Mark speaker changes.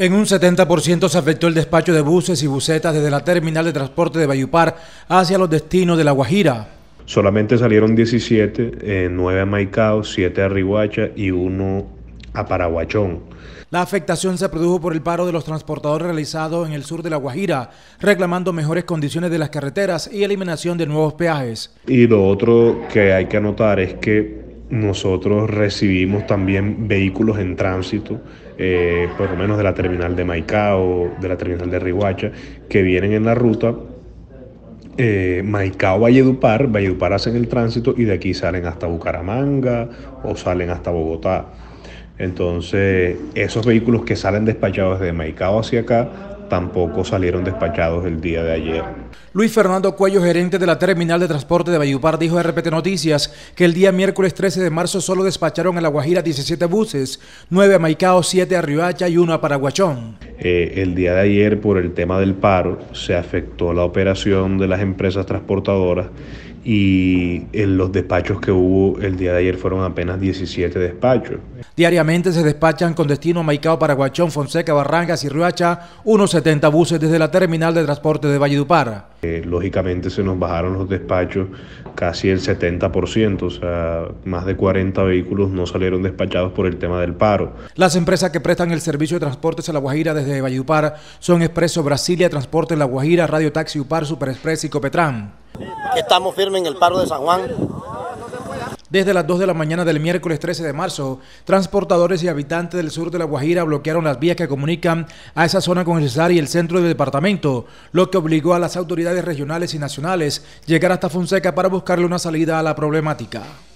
Speaker 1: En un 70% se afectó el despacho de buses y busetas desde la terminal de transporte de Bayupar hacia los destinos de La Guajira.
Speaker 2: Solamente salieron 17, 9 eh, a Maicao, 7 a Rihuacha y 1 a Paraguachón.
Speaker 1: La afectación se produjo por el paro de los transportadores realizados en el sur de La Guajira, reclamando mejores condiciones de las carreteras y eliminación de nuevos peajes.
Speaker 2: Y lo otro que hay que anotar es que nosotros recibimos también vehículos en tránsito, eh, por lo menos de la terminal de Maicao, de la terminal de Rihuacha, que vienen en la ruta. Eh, Maicao, Valledupar, Valledupar hacen el tránsito y de aquí salen hasta Bucaramanga o salen hasta Bogotá. Entonces, esos vehículos que salen despachados de Maicao hacia acá tampoco salieron despachados el día de ayer.
Speaker 1: Luis Fernando Cuello, gerente de la terminal de transporte de Valledupar, dijo a RPT Noticias que el día miércoles 13 de marzo solo despacharon a La Guajira 17 buses, 9 a Maicao, 7 a Riohacha y 1 a Paraguachón.
Speaker 2: Eh, el día de ayer, por el tema del paro, se afectó la operación de las empresas transportadoras y en los despachos que hubo el día de ayer fueron apenas 17 despachos.
Speaker 1: Diariamente se despachan con destino a Maicao, Paraguachón, Fonseca, Barrancas y Riohacha unos 70 buses desde la terminal de transporte de Valledupar.
Speaker 2: Eh, lógicamente se nos bajaron los despachos casi el 70%, o sea, más de 40 vehículos no salieron despachados por el tema del paro.
Speaker 1: Las empresas que
Speaker 2: prestan el servicio de
Speaker 1: transportes a La Guajira desde Valledupar son Expreso Brasilia, Transporte La Guajira, Radio Taxi Upar, Super Express y Copetran.
Speaker 2: Estamos firmes en el paro de San Juan
Speaker 1: desde las 2 de la mañana del miércoles 13 de marzo, transportadores y habitantes del sur de La Guajira bloquearon las vías que comunican a esa zona con el Cesar y el centro del departamento, lo que obligó a las autoridades regionales y nacionales llegar hasta Fonseca para buscarle una salida a la problemática.